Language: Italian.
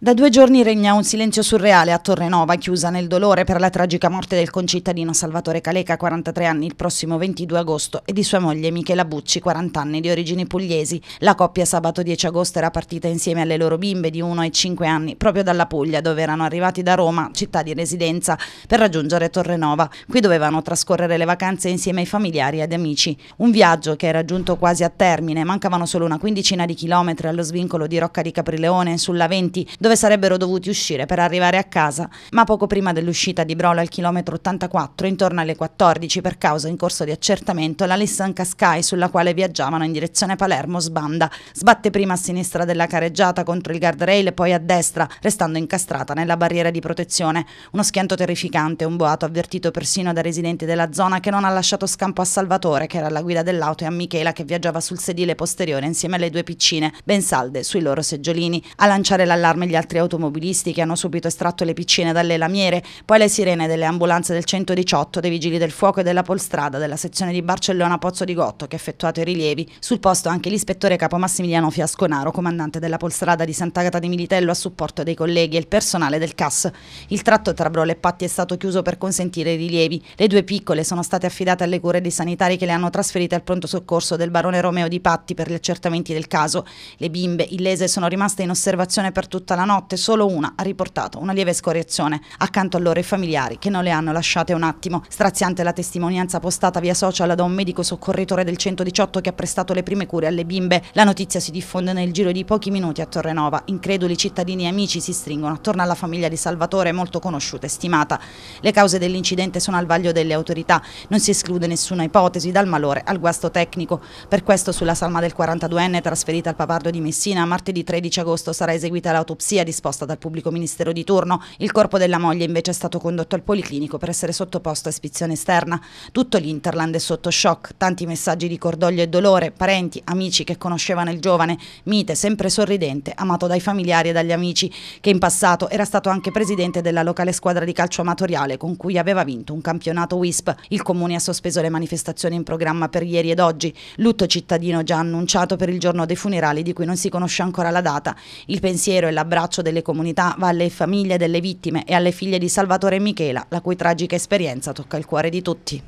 Da due giorni regna un silenzio surreale a Torrenova, chiusa nel dolore per la tragica morte del concittadino Salvatore Caleca, 43 anni, il prossimo 22 agosto, e di sua moglie Michela Bucci, 40 anni, di origini pugliesi. La coppia sabato 10 agosto era partita insieme alle loro bimbe di 1 e 5 anni, proprio dalla Puglia, dove erano arrivati da Roma, città di residenza, per raggiungere Torrenova. Qui dovevano trascorrere le vacanze insieme ai familiari ed amici. Un viaggio che era giunto quasi a termine, mancavano solo una quindicina di chilometri allo svincolo di Rocca di Caprileone, sulla 20, dove dove sarebbero dovuti uscire per arrivare a casa, ma poco prima dell'uscita di Brola al chilometro 84, intorno alle 14, per causa in corso di accertamento, la Lissanca Sky sulla quale viaggiavano in direzione Palermo sbanda, sbatte prima a sinistra della careggiata contro il guardrail e poi a destra, restando incastrata nella barriera di protezione. Uno schianto terrificante, un boato avvertito persino da residenti della zona che non ha lasciato scampo a Salvatore, che era alla guida dell'auto, e a Michela che viaggiava sul sedile posteriore insieme alle due piccine, ben salde sui loro seggiolini. A lanciare l'allarme gli altri automobilisti che hanno subito estratto le piccine dalle lamiere, poi le sirene delle ambulanze del 118, dei vigili del fuoco e della polstrada della sezione di Barcellona Pozzo di Gotto che ha effettuato i rilievi. Sul posto anche l'ispettore capo Massimiliano Fiasconaro, comandante della polstrada di Sant'Agata di Militello a supporto dei colleghi e il personale del CAS. Il tratto tra Brole e Patti è stato chiuso per consentire i rilievi. Le due piccole sono state affidate alle cure dei sanitari che le hanno trasferite al pronto soccorso del barone Romeo di Patti per gli accertamenti del caso. Le bimbe illese sono rimaste in osservazione per tutta la notte solo una ha riportato una lieve scoriazione accanto a loro i familiari che non le hanno lasciate un attimo. Straziante la testimonianza postata via social da un medico soccorritore del 118 che ha prestato le prime cure alle bimbe. La notizia si diffonde nel giro di pochi minuti a Torrenova. Increduli cittadini e amici si stringono attorno alla famiglia di Salvatore molto conosciuta e stimata. Le cause dell'incidente sono al vaglio delle autorità. Non si esclude nessuna ipotesi dal malore al guasto tecnico. Per questo sulla salma del 42enne trasferita al Papardo di Messina martedì 13 agosto sarà eseguita l'autopsia autopsia disposta dal pubblico ministero di turno. Il corpo della moglie invece è stato condotto al policlinico per essere sottoposto a ispezione esterna. Tutto l'Interland è sotto shock, tanti messaggi di cordoglio e dolore, parenti, amici che conoscevano il giovane, mite, sempre sorridente, amato dai familiari e dagli amici, che in passato era stato anche presidente della locale squadra di calcio amatoriale con cui aveva vinto un campionato WISP. Il comune ha sospeso le manifestazioni in programma per ieri ed oggi. Lutto cittadino già annunciato per il giorno dei funerali di cui non si conosce ancora la data. Il pensiero e l'abbraccio abbraccio delle comunità va alle famiglie delle vittime e alle figlie di Salvatore e Michela, la cui tragica esperienza tocca il cuore di tutti.